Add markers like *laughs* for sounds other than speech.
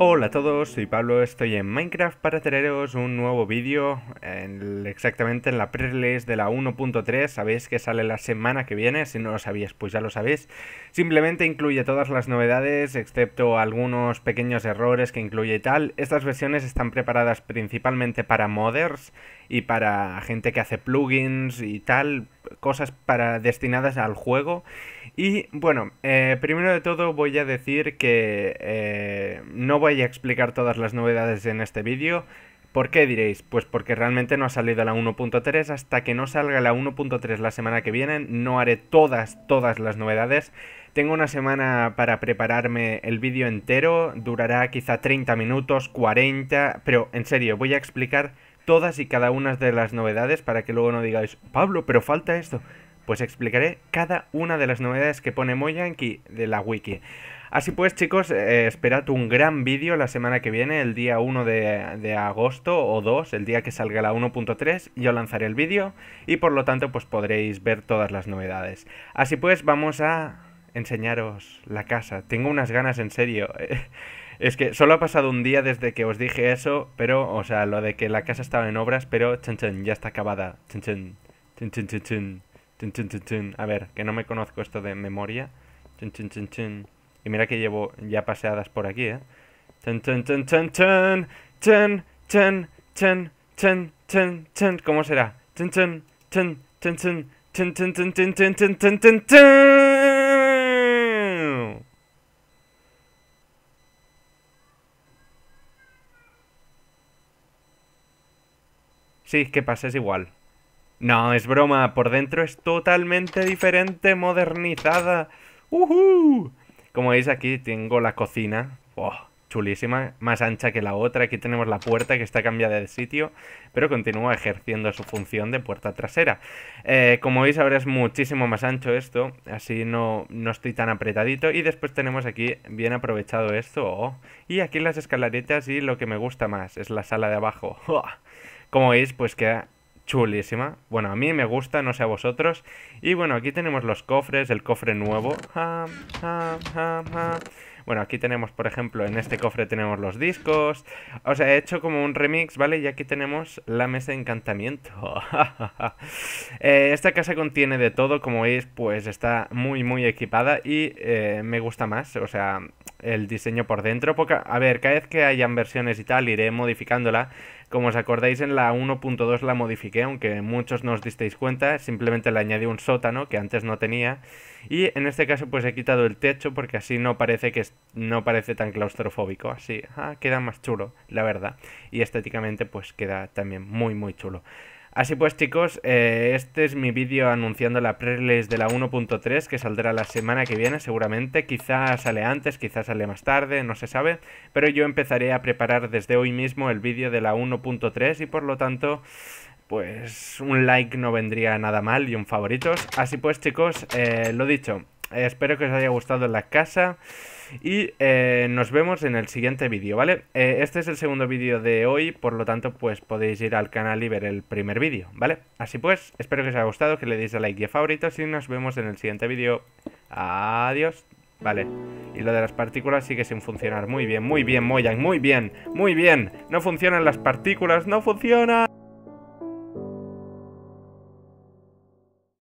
Hola a todos, soy Pablo, estoy en Minecraft para traeros un nuevo vídeo, exactamente en la pre-release de la 1.3, sabéis que sale la semana que viene, si no lo sabéis pues ya lo sabéis, simplemente incluye todas las novedades excepto algunos pequeños errores que incluye y tal, estas versiones están preparadas principalmente para modders y para gente que hace plugins y tal, cosas para destinadas al juego. Y bueno, eh, primero de todo voy a decir que eh, no voy voy a explicar todas las novedades en este vídeo. ¿Por qué diréis? Pues porque realmente no ha salido la 1.3, hasta que no salga la 1.3 la semana que viene no haré todas, todas las novedades. Tengo una semana para prepararme el vídeo entero, durará quizá 30 minutos, 40, pero en serio, voy a explicar todas y cada una de las novedades para que luego no digáis, Pablo, pero falta esto. Pues explicaré cada una de las novedades que pone Moyanki de la wiki. Así pues, chicos, eh, esperad un gran vídeo la semana que viene, el día 1 de, agosto o 2, el día que salga la 1.3, yo lanzaré el vídeo y por lo tanto pues podréis ver todas las novedades. Así pues, vamos a enseñaros la casa. Tengo unas ganas en serio. *laughs* Es que solo ha pasado un día desde que os dije eso, pero, o sea, lo de que la casa estaba en obras, pero, chen, chen, ya está acabada. Chen, chen, chen, chen, chen, chen, chen, chen, chen. A ver, que no me conozco esto de memoria. Chen, chen, chen, chen. Y mira que llevo ya paseadas por aquí, ¿eh? Ten, ten, ten, ten, ten, ten, ten, ten, ten, ¿Cómo será? Ten, ten, ten, ten, ten, ten, ten, ten, Sí, que pases igual. No, es broma, por dentro es totalmente diferente, modernizada. ¡Uhú! Como veis aquí tengo la cocina. Oh, chulísima, más ancha que la otra. Aquí tenemos la puerta que está cambiada de sitio, pero continúa ejerciendo su función de puerta trasera. Eh, como veis ahora es muchísimo más ancho esto, así no, no estoy tan apretadito. Y después tenemos aquí bien aprovechado esto. Oh, y aquí las escaleretas y lo que me gusta más es la sala de abajo. *laughs* Oh, como veis, pues queda chulísima. Bueno, a mí me gusta, no sé a vosotros. Y bueno, aquí tenemos los cofres, el cofre nuevo. bueno, aquí tenemos, por ejemplo, en este cofre tenemos los discos. O sea, he hecho como un remix, ¿vale? Y aquí tenemos la mesa de encantamiento. *laughs* Eh, esta casa contiene de todo, como veis, pues está muy, muy equipada y eh, me gusta más. O sea, el diseño por dentro. Porque, a ver, cada vez que hayan versiones y tal, iré modificándola. Como os acordáis, en la 1.2 la modifiqué, aunque muchos no os disteis cuenta. Simplemente le añadí un sótano que antes no tenía. Y en este caso, pues he quitado el techo porque así no parece que no parece tan claustrofóbico. Así ah, queda más chulo, la verdad. Y estéticamente, pues queda también muy, muy chulo. Así pues chicos, eh, este es mi vídeo anunciando la pre de la 1.3 que saldrá la semana que viene seguramente, quizás sale antes, quizás sale más tarde, no se sabe, pero yo empezaré a preparar desde hoy mismo el vídeo de la 1.3 y por lo tanto pues un like no vendría nada mal y un favoritos. Así pues chicos, eh, lo dicho, eh, espero que os haya gustado la casa y eh, nos vemos en el siguiente vídeo, ¿vale? Eh, este es el segundo vídeo de hoy, por lo tanto, pues podéis ir al canal y ver el primer vídeo, ¿vale? Así pues, espero que os haya gustado, que le deis a like y a favoritos y nos vemos en el siguiente vídeo. Adiós. Vale, y lo de las partículas sigue sin funcionar. Muy bien, muy bien, Moyang, muy bien, muy bien. No funcionan las partículas, no funcionan.